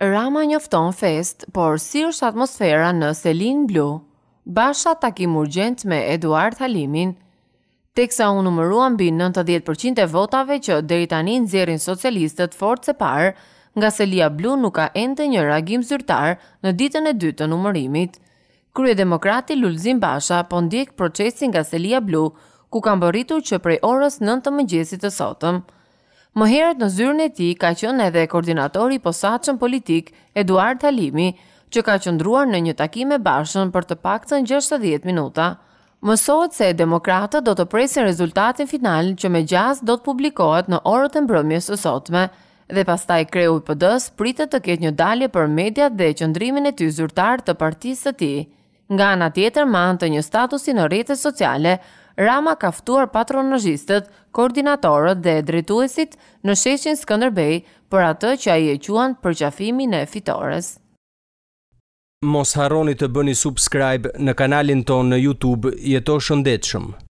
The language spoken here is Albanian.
Rama njofton fest, por si është atmosfera në Selin Blu? Basha takim urgent me Eduard Halimin. Teksa unë numëruan bi 90% e votave që deri tani në zjerin socialistët fort se parë, nga Selia Blu nuk ka ende një reagim zyrtar në ditën e dytë të numërimit. Krye Demokrati Lulzim Basha po ndjek procesin nga Selia Blu, ku kam bëritur që prej orës 9 të mëgjesit të sotëm më herët në zyrën e ti ka qënë edhe koordinatori posaqën politik Eduard Halimi, që ka qëndruar në një takim e bashën për të pak të në 60 minuta. Mësohet se demokratët do të presin rezultatin final që me gjas do të publikohet në orët e mbrëmjes së sotme dhe pastaj kreu i PD-s pritet të ketë një dalje për mediat dhe qëndrimin e ty zyrtar të partisë të ti. Nga ana tjetër, mantë një statusi në rrjetet sociale, Rama ka ftuar patronazhistët, koordinatorët dhe drejtuesit në sheshin Skënderbej për atë që ai e quan përqafimin e fitores. Mos harroni të bëni subscribe në kanalin tonë në YouTube. Jeto shëndetshëm.